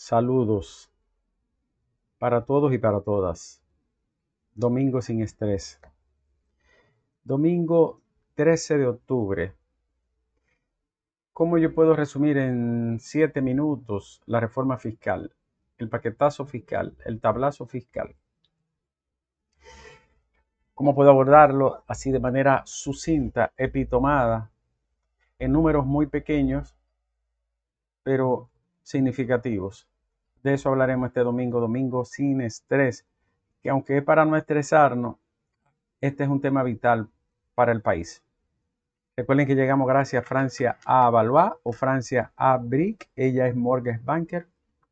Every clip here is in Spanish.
Saludos para todos y para todas. Domingo sin estrés. Domingo 13 de octubre. ¿Cómo yo puedo resumir en siete minutos la reforma fiscal, el paquetazo fiscal, el tablazo fiscal? ¿Cómo puedo abordarlo así de manera sucinta, epitomada, en números muy pequeños, pero significativos? De eso hablaremos este domingo, domingo sin estrés, que aunque es para no estresarnos, este es un tema vital para el país. Recuerden que llegamos gracias a Francia a o Francia a Brick. Ella es mortgage banker,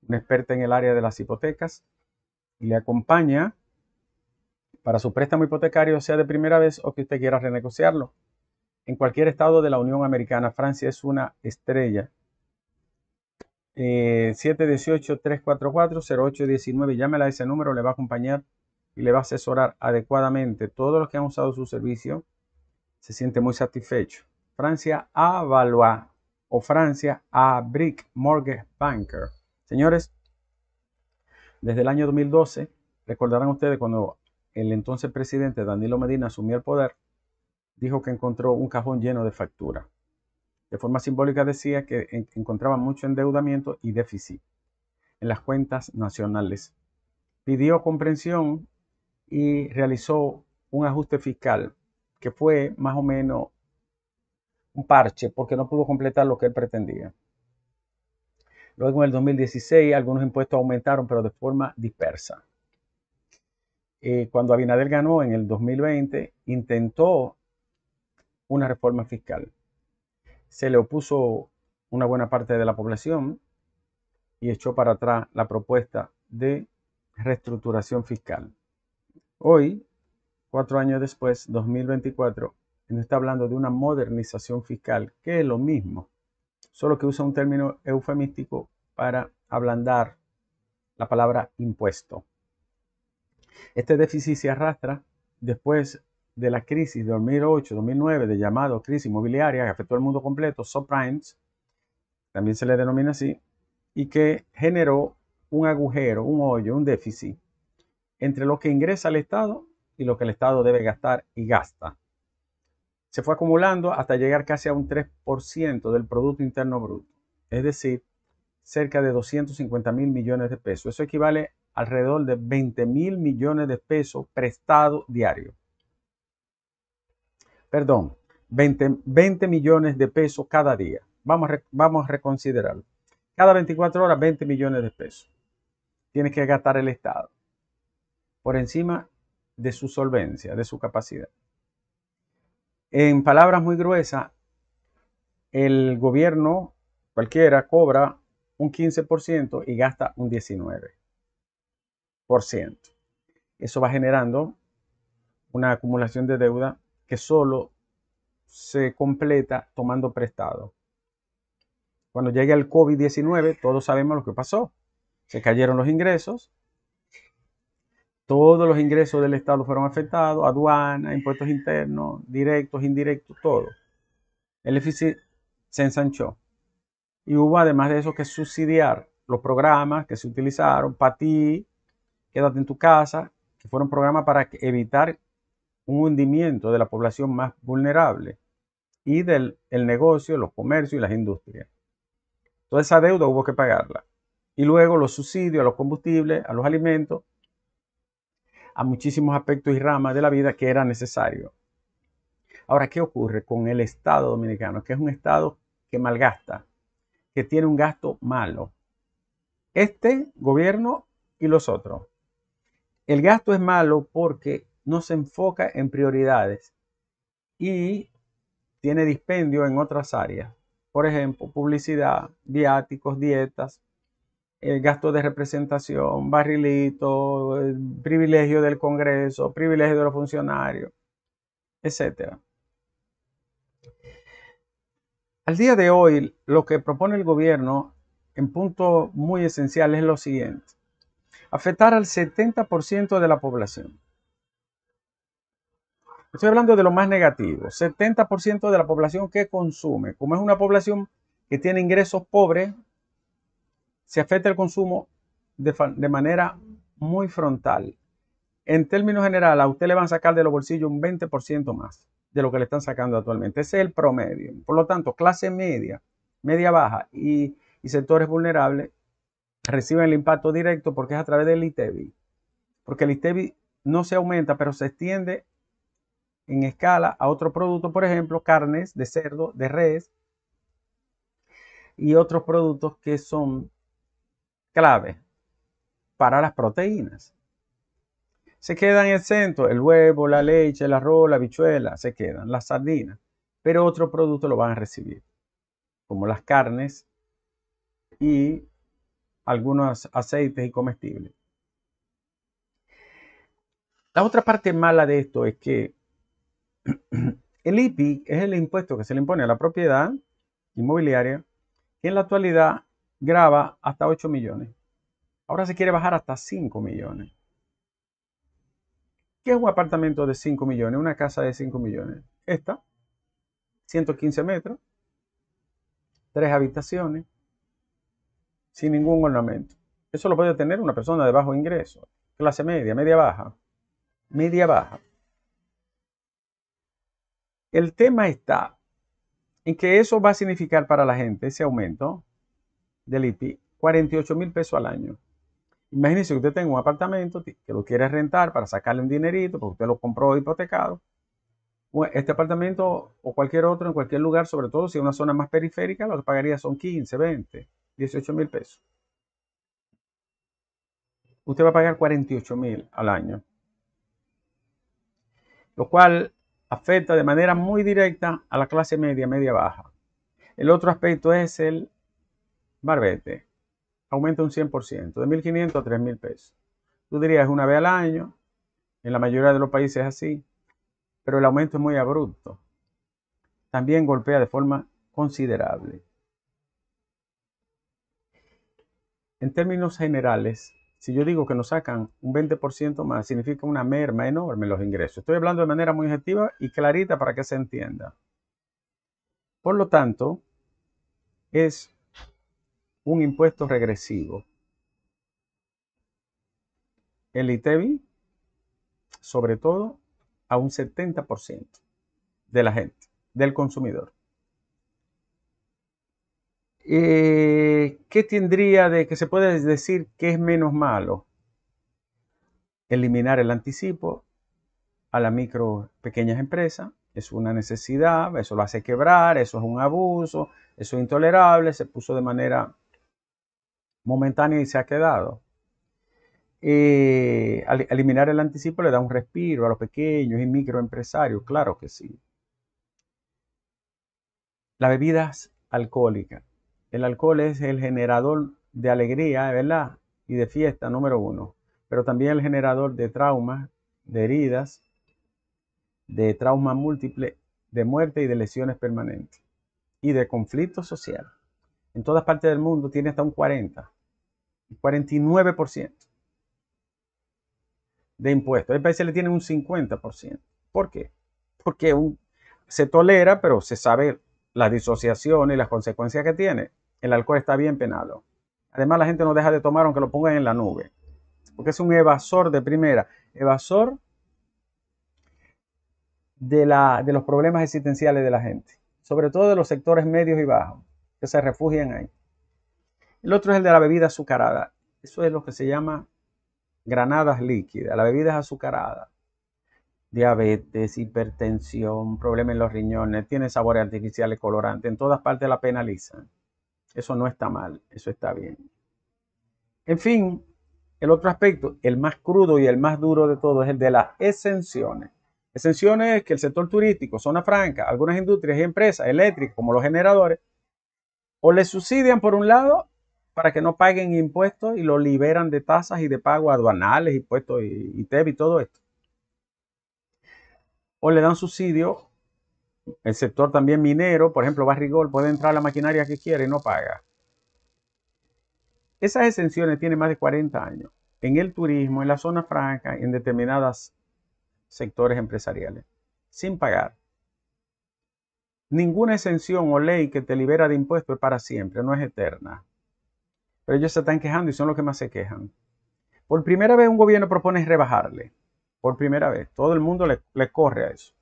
una experta en el área de las hipotecas y le acompaña para su préstamo hipotecario, sea de primera vez o que usted quiera renegociarlo. En cualquier estado de la Unión Americana, Francia es una estrella 718-344-0819. Eh, Llámela a ese número, le va a acompañar y le va a asesorar adecuadamente. Todos los que han usado su servicio se siente muy satisfecho. Francia Avalois o Francia a Brick Mortgage Banker. Señores, desde el año 2012, recordarán ustedes cuando el entonces presidente Danilo Medina asumió el poder, dijo que encontró un cajón lleno de facturas de forma simbólica decía que encontraba mucho endeudamiento y déficit en las cuentas nacionales. Pidió comprensión y realizó un ajuste fiscal que fue más o menos un parche porque no pudo completar lo que él pretendía. Luego en el 2016 algunos impuestos aumentaron pero de forma dispersa. Eh, cuando Abinader ganó en el 2020 intentó una reforma fiscal se le opuso una buena parte de la población y echó para atrás la propuesta de reestructuración fiscal. Hoy, cuatro años después, 2024, nos está hablando de una modernización fiscal, que es lo mismo, solo que usa un término eufemístico para ablandar la palabra impuesto. Este déficit se arrastra después de la crisis de 2008-2009, de llamado crisis inmobiliaria, que afectó al mundo completo, subprimes, también se le denomina así, y que generó un agujero, un hoyo, un déficit entre lo que ingresa al Estado y lo que el Estado debe gastar y gasta. Se fue acumulando hasta llegar casi a un 3% del Producto Interno Bruto, es decir, cerca de 250 mil millones de pesos. Eso equivale alrededor de 20 mil millones de pesos prestado diario perdón, 20, millones de pesos cada día. Vamos a, vamos a reconsiderarlo. Cada 24 horas, 20 millones de pesos. Tiene que gastar el Estado por encima de su solvencia, de su capacidad. En palabras muy gruesas, el gobierno cualquiera cobra un 15% y gasta un 19%. Eso va generando una acumulación de deuda que solo se completa tomando prestado. Cuando llega el COVID-19, todos sabemos lo que pasó. Se cayeron los ingresos, todos los ingresos del Estado fueron afectados, Aduanas, impuestos internos, directos, indirectos, todo. El déficit se ensanchó. Y hubo además de eso que subsidiar los programas que se utilizaron, para ti, quédate en tu casa, que fueron programas para evitar un hundimiento de la población más vulnerable y del el negocio, los comercios y las industrias. Toda esa deuda hubo que pagarla. Y luego los subsidios a los combustibles, a los alimentos, a muchísimos aspectos y ramas de la vida que era necesario. Ahora, ¿qué ocurre con el Estado dominicano? Que es un Estado que malgasta, que tiene un gasto malo. Este gobierno y los otros. El gasto es malo porque no se enfoca en prioridades y tiene dispendio en otras áreas. Por ejemplo, publicidad, viáticos, dietas, el gasto de representación, barrilito, privilegio del Congreso, privilegio de los funcionarios, etc. Al día de hoy, lo que propone el gobierno en punto muy esencial es lo siguiente. Afectar al 70% de la población. Estoy hablando de lo más negativo. 70% de la población que consume, como es una población que tiene ingresos pobres, se afecta el consumo de, manera muy frontal. En términos generales, a usted le van a sacar de los bolsillos un 20% más de lo que le están sacando actualmente. Ese es el promedio. Por lo tanto, clase media, media baja y, sectores vulnerables reciben el impacto directo porque es a través del ITEBI. E porque el ITEBI e no se aumenta, pero se extiende en escala a otro producto, por ejemplo, carnes de cerdo, de res y otros productos que son claves para las proteínas. Se quedan exentos el huevo, la leche, el arroz, la bichuela, se quedan las sardinas, pero otro producto lo van a recibir, como las carnes y algunos aceites y comestibles. La otra parte mala de esto es que el IPI es el impuesto que se le impone a la propiedad inmobiliaria que en la actualidad graba hasta 8 millones. Ahora se quiere bajar hasta 5 millones. ¿Qué es un apartamento de 5 millones? Una casa de 5 millones. Esta, 115 metros, tres habitaciones, sin ningún ornamento. Eso lo puede tener una persona de bajo ingreso, clase media, media baja, media baja. El tema está en que eso va a significar para la gente, ese aumento del IPI, 48 mil pesos al año. Imagínese que usted tenga un apartamento que lo quiere rentar para sacarle un dinerito, porque usted lo compró hipotecado. Este apartamento o cualquier otro en cualquier lugar, sobre todo si es una zona más periférica, lo que pagaría son 15, 20, 18 mil pesos. Usted va a pagar 48 mil al año. Lo cual afecta de manera muy directa a la clase media, media baja. El otro aspecto es el barbete. Aumenta un 100%, de 1.500 a 3.000 pesos. Tú dirías una vez al año, en la mayoría de los países es así, pero el aumento es muy abrupto. También golpea de forma considerable. En términos generales, si yo digo que nos sacan un 20% más, significa una merma enorme en los ingresos. Estoy hablando de manera muy objetiva y clarita para que se entienda. Por lo tanto, es un impuesto regresivo. El ITEBI, sobre todo, a un 70% de la gente, del consumidor. Eh, ¿qué tendría de que se puede decir que es menos malo? Eliminar el anticipo a las micro pequeñas empresas, es una necesidad, eso lo hace quebrar, eso es un abuso, eso es intolerable, se puso de manera momentánea y se ha quedado. Eh, eliminar el anticipo le da un respiro a los pequeños y microempresarios, claro que sí. Las bebidas alcohólicas el alcohol es el generador de alegría, ¿verdad? Y de fiesta, número uno. Pero también el generador de traumas, de heridas, de traumas múltiples, de muerte y de lesiones permanentes. Y de conflicto social. En todas partes del mundo tiene hasta un 40, 49% de impuestos. Hay países le tiene un 50%. ¿Por qué? Porque se tolera, pero se sabe la disociación y las consecuencias que tiene, el alcohol está bien penado. Además, la gente no deja de tomar aunque lo pongan en la nube, porque es un evasor de primera, evasor de, la, de los problemas existenciales de la gente, sobre todo de los sectores medios y bajos, que se refugian ahí. El otro es el de la bebida azucarada. Eso es lo que se llama granadas líquidas, la bebida azucarada diabetes, hipertensión, problemas en los riñones, tiene sabores artificiales, colorantes, en todas partes la penalizan. Eso no está mal, eso está bien. En fin, el otro aspecto, el más crudo y el más duro de todo es el de las exenciones. Exenciones que el sector turístico, zona franca, algunas industrias y empresas eléctricas como los generadores, o le subsidian por un lado para que no paguen impuestos y lo liberan de tasas y de pago aduanales, impuestos y, y e y todo esto o le dan subsidio. El sector también minero, por ejemplo, Barrigol, puede entrar a la maquinaria que quiere y no paga. Esas exenciones tienen más de 40 años en el turismo, en la zona franca, en determinados sectores empresariales, sin pagar. Ninguna exención o ley que te libera de impuestos es para siempre, no es eterna. Pero ellos se están quejando y son los que más se quejan. Por primera vez un gobierno propone rebajarle por primera vez. Todo el mundo le, corre a eso.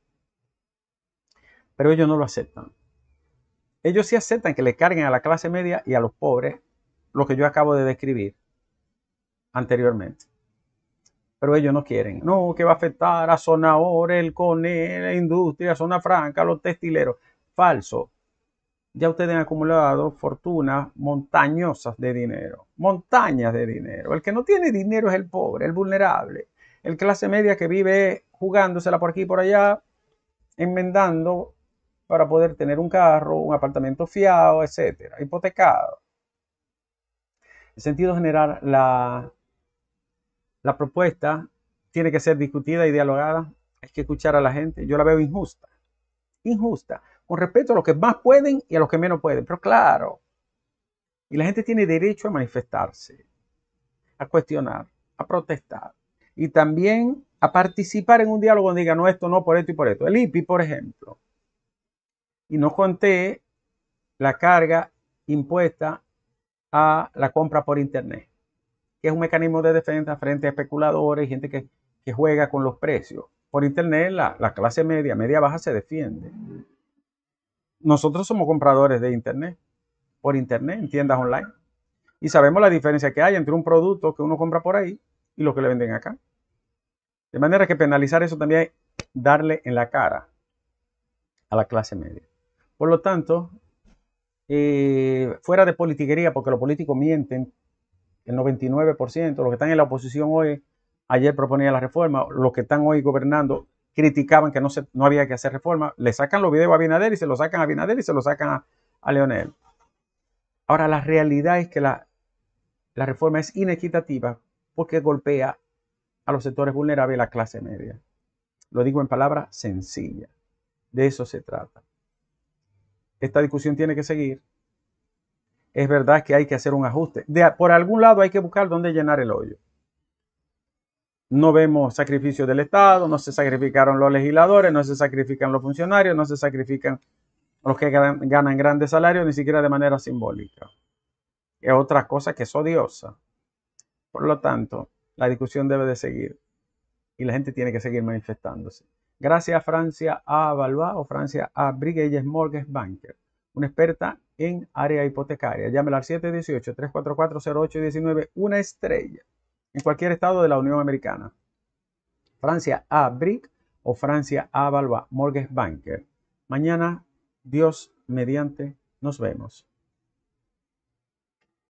Pero ellos no lo aceptan. Ellos sí aceptan que le carguen a la clase media y a los pobres lo que yo acabo de describir anteriormente. Pero ellos no quieren. No, que va a afectar a zona ore, el con la industria, zona franca, los textileros. Falso. Ya ustedes han acumulado fortunas montañosas de dinero. Montañas de dinero. El que no tiene dinero es el pobre, el vulnerable el clase media que vive jugándosela por aquí y por allá, enmendando para poder tener un carro, un apartamento fiado, etcétera, hipotecado. En sentido general, la, la propuesta tiene que ser discutida y dialogada. Hay que escuchar a la gente. Yo la veo injusta. Injusta. Con respeto a los que más pueden y a los que menos pueden. Pero claro. Y la gente tiene derecho a manifestarse, a cuestionar, a protestar y también a participar en un diálogo donde diga, no, esto no, por esto y por esto. El IPI, por ejemplo. Y no conté la carga impuesta a la compra por Internet, que es un mecanismo de defensa frente a especuladores, y gente que, juega con los precios. Por Internet la clase media, media baja se defiende. Nosotros somos compradores de Internet, por Internet, en tiendas online. Y sabemos la diferencia que hay entre un producto que uno compra por ahí y los que le venden acá. De manera que penalizar eso también es darle en la cara a la clase media. Por lo tanto, eh, fuera de politiquería, porque los políticos mienten, el 99%, los que están en la oposición hoy, ayer proponían la reforma, los que están hoy gobernando criticaban que no, se, no había que hacer reforma, le sacan los videos a Binader y se los sacan a Binader y se los sacan a, Leonel. Ahora, la realidad es que la, la reforma es inequitativa porque golpea a los sectores vulnerables la clase media. Lo digo en palabras sencillas. De eso se trata. Esta discusión tiene que seguir. Es verdad que hay que hacer un ajuste. por algún lado hay que buscar dónde llenar el hoyo. No vemos sacrificios del Estado, no se sacrificaron los legisladores, no se sacrifican los funcionarios, no se sacrifican los que ganan grandes salarios, ni siquiera de manera simbólica. Es otra cosa que es odiosa por lo tanto, la discusión debe de seguir y la gente tiene que seguir manifestándose. Gracias a Francia A. Valois o Francia A. Brigelles Mortgage Banker, una experta en área hipotecaria. Llámela al 718-344-0819, una estrella, en cualquier estado de la Unión Americana. Francia A. Brig o Francia A. Valois Mortgage Banker. Mañana, Dios mediante, nos vemos.